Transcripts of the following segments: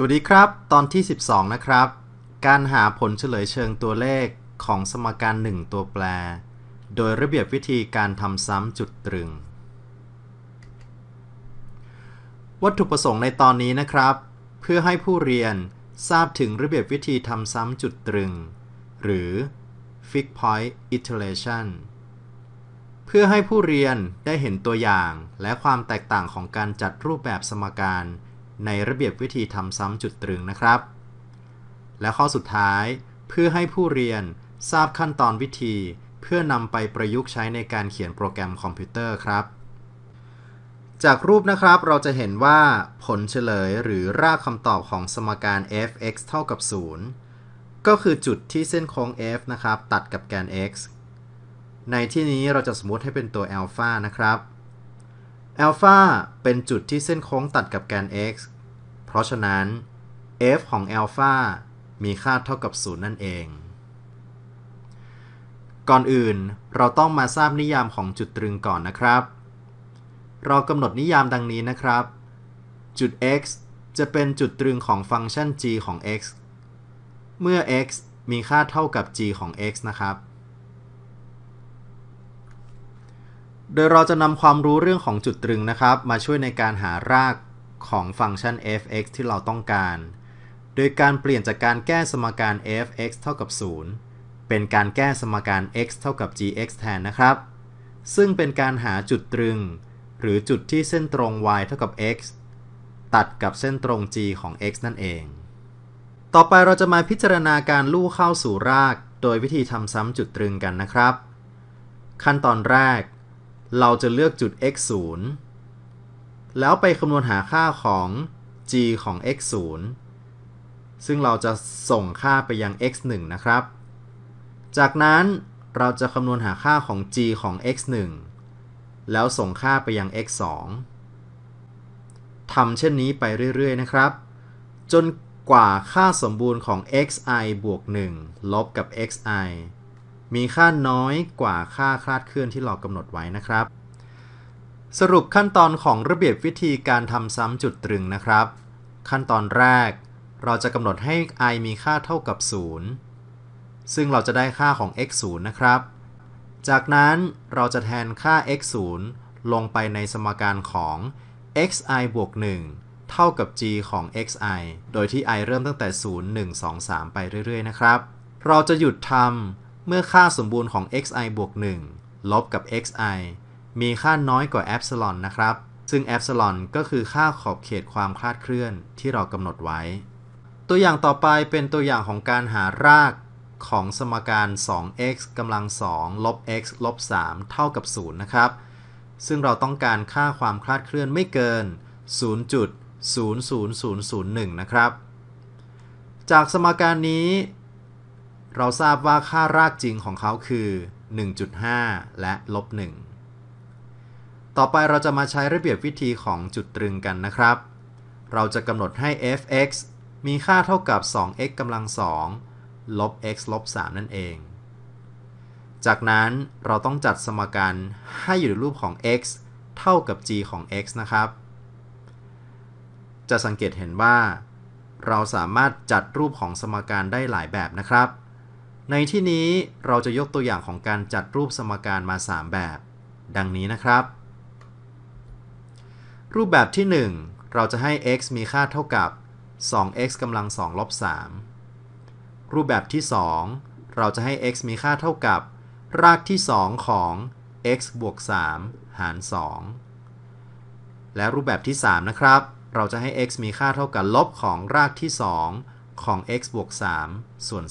สวัสดีครับตอนที่ 12 นะครับ การหาผลเฉลยเชิงตัวเลขของสมการ 1 ตัวแปร โดยระเบียบวิธีการทำซ้ำจุดตรึง วัตถุประสงค์ในตอนนี้นะครับ เพื่อให้ผู้เรียนทราบถึงระเบียบวิธีทำซ้ำจุดตรึง หรือ fix point iteration เพื่อให้ผู้เรียนได้เห็นตัวอย่างและความแตกต่างของการจัดรูปแบบสมการในระเบียบวิธีทำซ้ำจุดตรึงนะครับ และข้อสุดท้ายเพื่อให้ผู้เรียนทราบขั้นตอนวิธี เพื่อนำไปประยุกต์ใช้ในการเขียนโปรแกรมคอมพิวเตอร์ครับ จากรูปนะครับเราจะเห็นว่าผลเฉลยหรือรากคำตอบของสมการ f(x) เท่ากับ 0 ก็คือจุดที่เส้นโค้ง f นะครับ ตัดกับแกน x ในที่นี้เราจะสมมติให้เป็นตัวอัลฟานะครับอัลฟาเป็นจุดที่เส้นโค้งตัดกับแกน x เพราะฉะนั้น f ของอัลฟามีค่าเท่ากับ 0 นั่นเอง ก่อนอื่นเราต้องมาทราบนิยามของจุดตรึงก่อนนะครับ เรากำหนดนิยามดังนี้นะครับ จุด x จะเป็นจุดตรึงของฟังก์ชัน g ของ x เมื่อ x มีค่าเท่ากับ g ของ x นะครับ โดยเราจะนำความรู้เรื่องของจุดตรึงนะครับ มาช่วยในการหารากของฟังก์ชัน f(x) ที่เราต้องการ โดยการเปลี่ยนจากการแก้สมการ f(x) เท่ากับ 0 เป็นการแก้สมการ x เท่ากับ gx แทนนะครับ ซึ่งเป็นการหาจุดตรึง หรือจุดที่เส้นตรง y เท่ากับ x ตัดกับเส้นตรง g ของ x นั่นเอง ต่อไปเราจะมาพิจารณาการลู่เข้าสู่ราก โดยวิธีทำซ้ำจุดตรึงกันนะครับ ขั้นตอนแรก เราจะเลือกจุด x 0แล้วไปคำนวณหาค่าของ g ของ x 0ซึ่งเราจะส่งค่าไปยัง x 1นะครับ จากนั้นเราจะคำนวณหาค่าของ g ของ x 1แล้วส่งค่าไปยัง x 2ทำเช่นนี้ไปเรื่อย ๆ นะครับ จนกว่าค่าสมบูรณ์ของ xi บวก1ลบกับ xi มีค่าน้อยกว่าค่าคลาดเคลื่อนที่เรากำหนดไว้นะครับสรุปขั้นตอนของระเบียบวิธีการทำซ้ำจุดตรึงนะครับ ขั้นตอนแรก เราจะกำหนดให้ i มีค่าเท่ากับ 0 ซึ่งเราจะได้ค่าของ x 0นะครับ จากนั้นเราจะแทนค่า x 0ลงไปในสมการของ xi บวก1เท่ากับ g ของ xi โดยที่ i เริ่มตั้งแต่ 0 1 2 3 ไปเรื่อยๆ นะครับ เราจะหยุดทำเมื่อค่าสมบูรณ์ของ xi บวก1ลบกับ xi มีค่าน้อยกว่าแอปซิลอนนะครับ ซึ่งแอปซิลอนก็คือค่าขอบเขตความคลาดเคลื่อนที่เรากำหนดไว้ ตัวอย่างต่อไปเป็นตัวอย่างของการหารากของสมการ 2x กำลัง2ลบ x ลบ3เท่ากับ0นะครับ ซึ่งเราต้องการค่าความคลาดเคลื่อนไม่เกิน 0.00001 นะครับ จากสมการนี้ เราทราบว่าค่ารากจริงของเขาคือ 1.5 และลบ1ต่อไปเราจะมาใช้ระเบียบวิธีของจุดตรึงกันนะครับ เราจะกำหนดให้ f(x) มีค่าเท่ากับ 2x กำลัง 2 ลบ x ลบ 3 นั่นเอง จากนั้นเราต้องจัดสมการให้อยู่ในรูปของ x เท่ากับ g ของ x นะครับ จะสังเกตเห็นว่า เราสามารถจัดรูปของสมการได้หลายแบบนะครับ ในที่นี้เราจะยกตัวอย่างของการจัดรูปสมการมา 3 แบบ ดังนี้นะครับรูปแบบที่ 1 เราจะให้ x มีค่าเท่ากับ 2x กำลัง2ลบ 3 รูปแบบที่ 2 เราจะให้ x มีค่าเท่ากับ รากที่ 2 ของ x บวก 3 หาร 2 และรูปแบบที่ 3 นะครับ เราจะให้ x มีค่าเท่ากับ ลบของรากที่ 2 ของ x บวก 3 ส่วน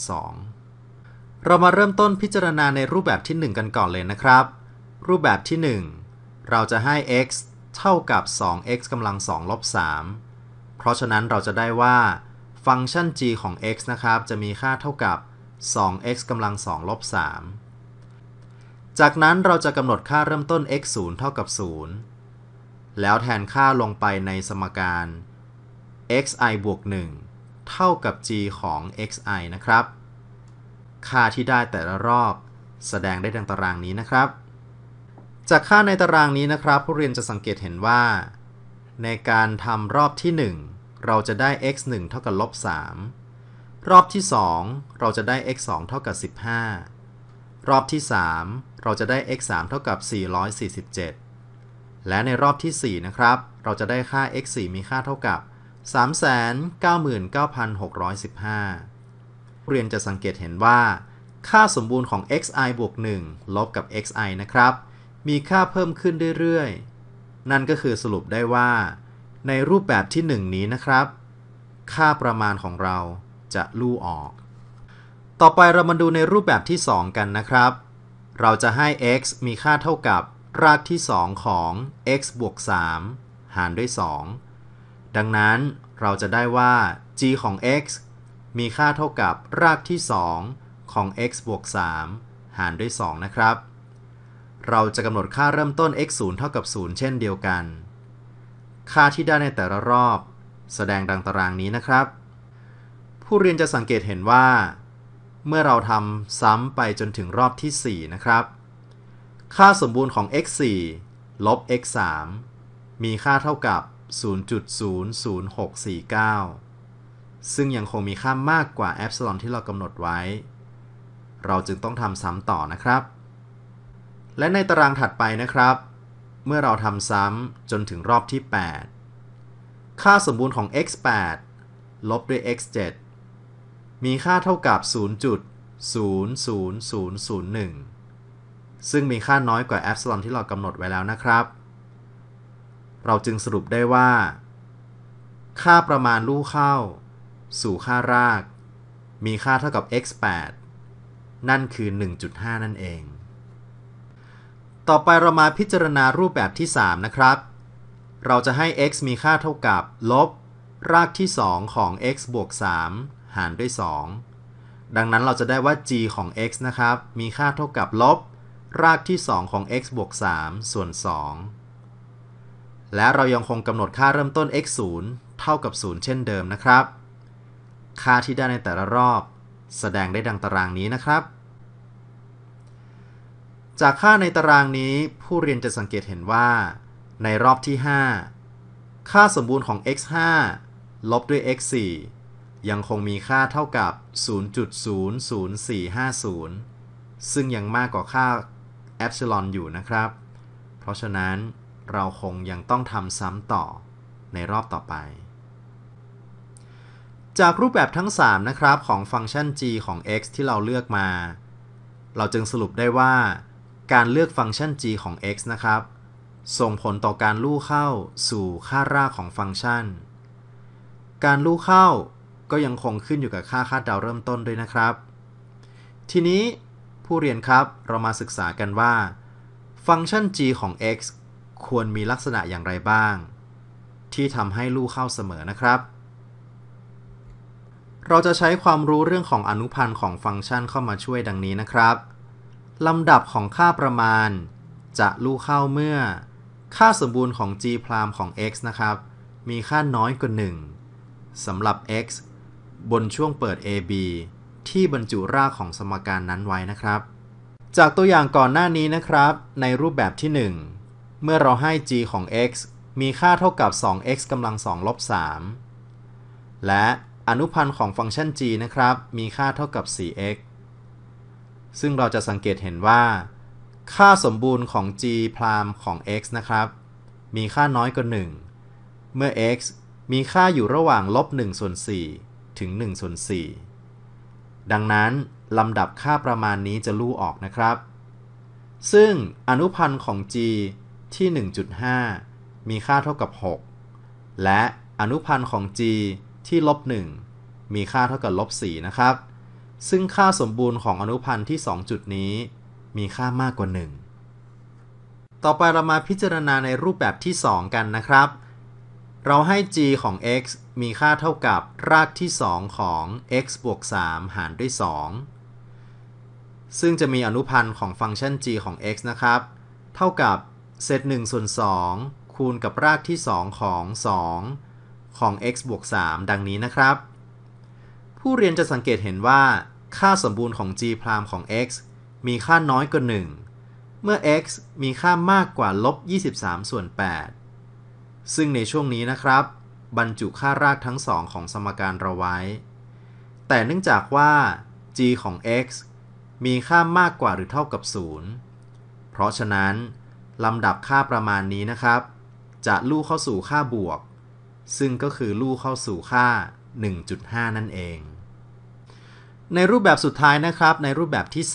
2 เรามาเริ่มต้นพิจารณาในรูปแบบที่ 1 กันก่อนเลยนะครับ รูปแบบที่ 1 เราจะให้ x เท่ากับ 2x กำลัง2ลบ 3 เพราะฉะนั้นเราจะได้ว่า ฟังก์ชัน g ของ x นะครับ จะมีค่าเท่ากับ 2x กำลัง2ลบ 3 จากนั้นเราจะกำหนดค่าเริ่มต้น x 0เท่ากับ 0 แล้วแทนค่าลงไปในสมการ x i บวก 1 เท่ากับ g ของ x i นะครับ ค่าที่ได้แต่ละรอบ แสดงได้ดังตารางนี้นะครับจากค่าในตารางนี้นะครับ ผู้เรียนจะสังเกตเห็นว่า ในการทำรอบที่ 1 เราจะได้ x 1เท่ากับลบ3รอบที่ 2 เราจะได้ x 2เท่ากับ 15 รอบที่ 3 เราจะได้ x 3เท่ากับ 447 และในรอบที่ 4 นะครับ เราจะได้ค่า x 4มีค่าเท่ากับ 399,615เรียนจะสังเกตเห็นว่า ค่าสมบูรณ์ของ xi บวก 1 ลบกับ xi นะครับมีค่าเพิ่มขึ้นเรื่อยๆ นั่นก็คือสรุปได้ว่า ในรูปแบบที่ 1 นี้นะครับ ค่าประมาณของเราจะลู่ออก ต่อไปเรามาดูในรูปแบบที่ 2 กันนะครับ เราจะให้ x มีค่าเท่ากับ รากที่ 2 ของ x บวก3หารด้วย 2 ดังนั้นเราจะได้ว่า g ของ x มีค่าเท่ากับรากที่ 2 ของ x บวก3หารด้วย 2 นะครับเราจะกำหนดค่าเริ่มต้น x 0เท่ากับ 0 เช่นเดียวกัน ค่าที่ได้ในแต่ละรอบ แสดงดังตารางนี้นะครับ ผู้เรียนจะสังเกตเห็นว่า เมื่อเราทำซ้ำไปจนถึงรอบที่ 4 นะครับ ค่าสมบูรณ์ของ x 4ลบ x 3มีค่าเท่ากับ 0.00649 ซึ่งยังคงมีค่ามากกว่าแอปซิลอนที่เรากำหนดไว้ เราจึงต้องทำซ้ำต่อนะครับและในตารางถัดไปนะครับ เมื่อเราทำซ้ำจนถึงรอบที่ 8 ค่าสมบูรณ์ของ x 8ลบด้วย x 7มีค่าเท่ากับ 0.00001ซึ่งมีค่าน้อยกว่าแอปซิลอนที่เรากำหนดไว้แล้วนะครับ เราจึงสรุปได้ว่า ค่าประมาณลู่เข้า สู่ค่าราก มีค่าเท่ากับ x 8นั่นคือ 1.5 นั่นเองต่อไปเรามาพิจารณารูปแบบที่ 3 นะครับ เราจะให้ x มีค่าเท่ากับ ลบ รากที่ 2 ของ x บวก 3 หารด้วย 2 ดังนั้นเราจะได้ว่า g ของ x นะครับ มีค่าเท่ากับลบ รากที่2ของ x บวก 3 ส่วน 2 และเรายังคงกำหนดค่าเริ่มต้น x 0เท่ากับ 0 เช่นเดิมนะครับ ค่าที่ได้ในแต่ละรอบ แสดงได้ดังตารางนี้นะครับจากค่าในตารางนี้ผู้เรียนจะสังเกตเห็นว่า ในรอบที่ 5 ค่าสมบูรณ์ของ x 5ลบด้วย x 4ยังคงมีค่าเท่ากับ 0.00450 ซึ่งยังมากกว่าค่าแอปซิลอนอยู่นะครับ เพราะฉะนั้นเราคงยังต้องทำซ้ำต่อในรอบต่อไป จากรูปแบบทั้ง3นะครับของฟังก์ชัน g ของ x ที่เราเลือกมา เราจึงสรุปได้ว่าการเลือกฟังก์ชัน g ของ x นะครับ ส่งผลต่อการลู่เข้าสู่ค่ารากของฟังก์ชัน การลู่เข้าก็ยังคงขึ้นอยู่กับค่าคาดเดาเริ่มต้นด้วยนะครับ ทีนี้ผู้เรียนครับเรามาศึกษากันว่า ฟังก์ชัน g ของ x ควรมีลักษณะอย่างไรบ้าง ที่ทำให้ลู่เข้าเสมอนะครับ เราจะใช้ความรู้เรื่องของอนุพันธ์ของฟังก์ชันเข้ามาช่วยดังนี้นะครับลำดับของค่าประมาณ จะลู่เข้าเมื่อ ค่าสมบูรณ์ของ g พรามของ x นะครับ มีค่าน้อยกว่า 1สำหรับ x บนช่วงเปิด ab ที่บรรจุรากของสมการนั้นไว้นะครับ จากตัวอย่างก่อนหน้านี้นะครับ ในรูปแบบที่ 1 เมื่อเราให้ g ของ x มีค่าเท่ากับ 2x กำลัง2ลบ 3 และอนุพันธ์ของฟังก์ชัน g นะครับ มีค่าเท่ากับ 4x ซึ่งเราจะสังเกตเห็นว่า ค่าสมบูรณ์ของ g พรามของ x นะครับ มีค่าน้อยกว่า 1 เมื่อ x มีค่าอยู่ระหว่างลบ1 ส่วน4ถึง 1 ส่วน 4 ดังนั้น ลำดับค่าประมาณนี้จะลู่ออกนะครับ ซึ่งอนุพันธ์ของ g ที่ 1.5 มีค่าเท่ากับ 6 และอนุพันธ์ของ g ที่ลบ 1 มีค่าเท่ากับลบ4นะครับซึ่งค่าสมบูรณ์ของอนุพันธ์ที่2 จุดนี้ มีค่ามากกว่า 1 ต่อไปเรามาพิจารณาในรูปแบบที่ 2 กันนะครับ เราให้ g ของ x มีค่าเท่ากับ รากที่ 2 ของ x บวก3หารด้วย 2 ซึ่งจะมีอนุพันธ์ของฟังก์ชัน g ของ x นะครับ เท่ากับเศษ1ส่วน2คูณกับรากที่ 2 ของ 2 ของ x บวก3ดังนี้นะครับผู้เรียนจะสังเกตเห็นว่า ค่าสมบูรณ์ของ g พรามของ x มีค่าน้อยกว่า 1 เมื่อ x มีค่ามากกว่าลบ 23ส่วน8ซึ่งในช่วงนี้นะครับบรรจุค่ารากทั้งสอง ของสมการเราไว้ แต่เนื่องจากว่า g ของ x มีค่ามากกว่าหรือเท่ากับ 0 เพราะฉะนั้น ลำดับค่าประมาณนี้นะครับ จะลู่เข้าสู่ค่าบวก ซึ่งก็คือลู่เข้าสู่ค่า1.5 นั่นเอง ในรูปแบบสุดท้ายนะครับ ในรูปแบบที่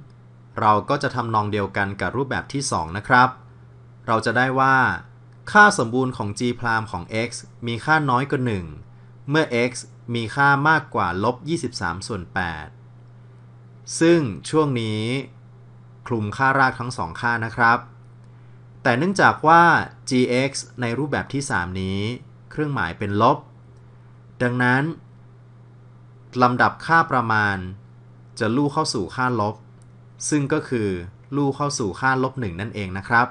3 เราก็จะทำนองเดียวกันกับรูปแบบที่ 2 นะครับ เราจะได้ว่า ค่าสมบูรณ์ของ g พรามของ x มีค่าน้อยกว่า 1 เมื่อ x มีค่ามากกว่า ลบ 23 ส่วน 8 ซึ่งช่วงนี้ คลุมค่ารากทั้งสองค่านะครับ แต่เนื่องจากว่า gx ในรูปแบบที่ 3 นี้ เครื่องหมายเป็นลบดังนั้น ลำดับค่าประมาณ จะลู่เข้าสู่ค่าลบ ซึ่งก็คือลู่เข้าสู่ค่าลบหนึ่งนั่นเองนะครับ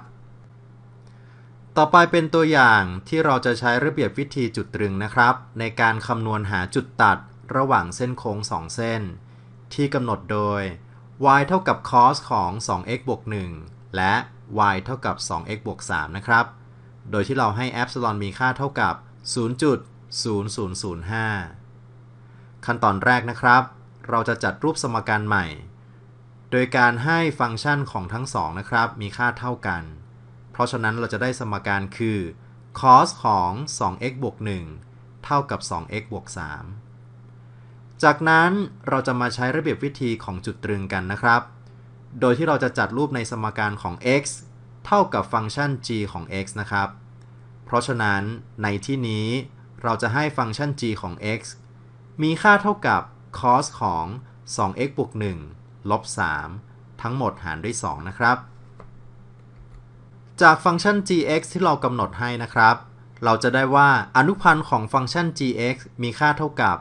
ต่อไปเป็นตัวอย่างที่เราจะใช้ระเบียบวิธีจุดตรึงนะครับ ในการคำนวณหาจุดตัดระหว่างเส้นโค้ง 2 เส้นที่กำหนดโดย y เท่ากับ cos ของ 2x บวก1 และ y เท่ากับ 2x บวก3 นะครับ โดยที่เราให้อป s i l อนมีค่าเท่ากับ0 0005 ขั้นตอนแรกนะครับ เราจะจัดรูปสมการใหม่ โดยการให้ฟังก์ชันของทั้งสองนะครับ มีค่าเท่ากัน เพราะฉะนั้นเราจะได้สมการคือ cos ของ 2x บวก 1 เท่ากับ 2x บวก 3 จากนั้นเราจะมาใช้ระเบียบวิธีของจุดตรึงกันนะครับ โดยที่เราจะจัดรูปในสมการของ x เท่ากับฟังก์ชัน g ของ x นะครับ เพราะฉะนั้นในที่นี้เราจะให้ฟังก์ชัน g ของ x มีค่าเท่ากับ cos ของ 2x บวก 1 ลบ 3 ทั้งหมดหารด้วย 2 นะครับ จากฟังก์ชัน gx ที่เรากำหนดให้นะครับ เราจะได้ว่าอนุพันธ์ของฟังก์ชัน gx มีค่าเท่ากับ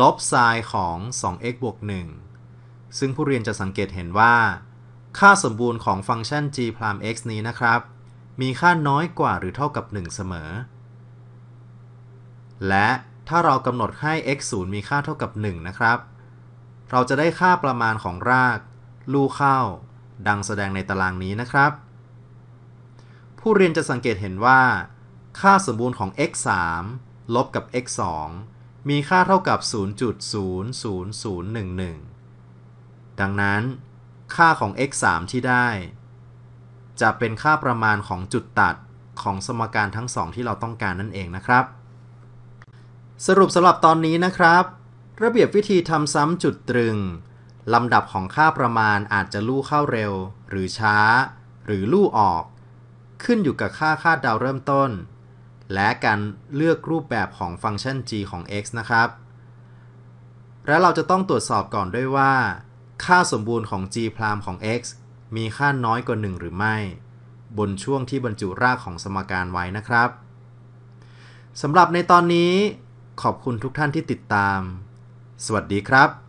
ลบ sin ของ 2x บวก 1 ซึ่งผู้เรียนจะสังเกตเห็นว่า ค่าสมบูรณ์ของฟังก์ชัน g' x นี้นะครับ มีค่าน้อยกว่าหรือเท่ากับ 1 เสมอและถ้าเรากำหนดให้ x 0มีค่าเท่ากับ 1 นะครับ เราจะได้ค่าประมาณของรากลู่เข้า ดังแสดงในตารางนี้นะครับ ผู้เรียนจะสังเกตเห็นว่า ค่าสมบูรณ์ของ x 3ลบกับ x 2มีค่าเท่ากับ 0.00011 ดังนั้นค่าของ x 3ที่ได้ จะเป็นค่าประมาณของจุดตัดของสมการทั้งสองที่เราต้องการนั่นเองนะครับสรุปสำหรับตอนนี้นะครับ ระเบียบวิธีทำซ้ำจุดตรึง ลำดับของค่าประมาณอาจจะลู่เข้าเร็ว หรือช้า หรือลู่ออก ขึ้นอยู่กับค่าคาดเดาเริ่มต้น และการเลือกรูปแบบของฟังก์ชัน g ของ x นะครับ และเราจะต้องตรวจสอบก่อนด้วยว่า ค่าสมบูรณ์ของ g พรามของ x มีค่าน้อยกว่า 1 หรือไม่ บนช่วงที่บรรจุรากของสมการไว้นะครับสำหรับในตอนนี้ขอบคุณทุกท่านที่ติดตาม สวัสดีครับ